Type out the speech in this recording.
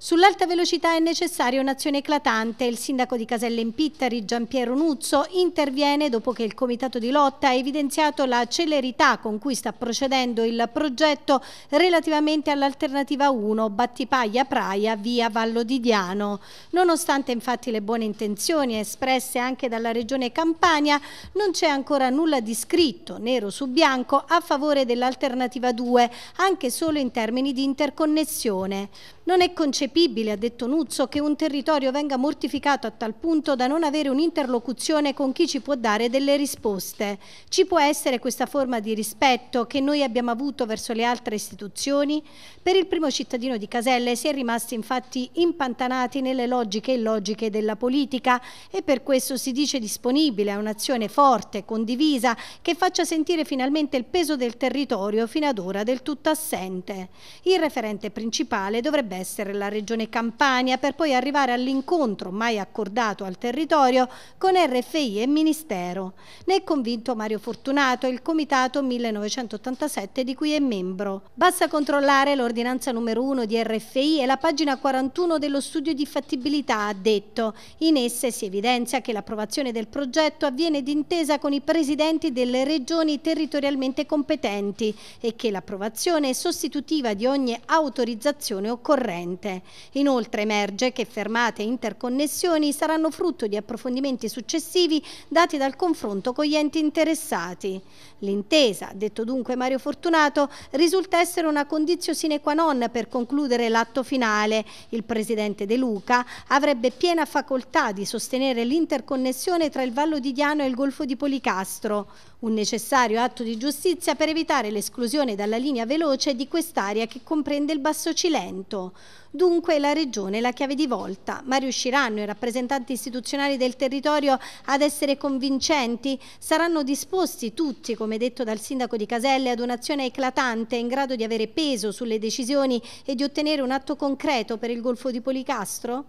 Sull'alta velocità è necessaria un'azione eclatante. Il sindaco di Caselle in Castellempittari, Giampiero Nuzzo, interviene dopo che il comitato di lotta ha evidenziato la celerità con cui sta procedendo il progetto relativamente all'alternativa 1 Battipaglia-Praia via Vallo di Diano. Nonostante infatti le buone intenzioni espresse anche dalla regione Campania, non c'è ancora nulla di scritto, nero su bianco, a favore dell'alternativa 2, anche solo in termini di interconnessione. Non è concepibile, ha detto Nuzzo, che un territorio venga mortificato a tal punto da non avere un'interlocuzione con chi ci può dare delle risposte. Ci può essere questa forma di rispetto che noi abbiamo avuto verso le altre istituzioni? Per il primo cittadino di Caselle si è rimasti infatti impantanati nelle logiche illogiche della politica e per questo si dice disponibile a un'azione forte, condivisa, che faccia sentire finalmente il peso del territorio fino ad ora del tutto assente. Il referente principale dovrebbe essere la Regione Campania per poi arrivare all'incontro mai accordato al territorio con RFI e Ministero. Ne è convinto Mario Fortunato, il Comitato 1987 di cui è membro. Basta controllare l'ordinanza numero 1 di RFI e la pagina 41 dello studio di fattibilità, ha detto. In esse si evidenzia che l'approvazione del progetto avviene d'intesa con i presidenti delle regioni territorialmente competenti e che l'approvazione è sostitutiva di ogni autorizzazione occorrente corrente. Inoltre emerge che fermate e interconnessioni saranno frutto di approfondimenti successivi dati dal confronto con gli enti interessati. L'intesa, detto dunque Mario Fortunato, risulta essere una condizio sine qua non per concludere l'atto finale. Il presidente De Luca avrebbe piena facoltà di sostenere l'interconnessione tra il Vallo di Diano e il Golfo di Policastro, un necessario atto di giustizia per evitare l'esclusione dalla linea veloce di quest'area che comprende il Basso Cilento. Dunque la Regione è la chiave di volta, ma riusciranno i rappresentanti istituzionali del territorio ad essere convincenti? Saranno disposti tutti, come detto dal Sindaco di Caselle, ad un'azione eclatante in grado di avere peso sulle decisioni e di ottenere un atto concreto per il Golfo di Policastro?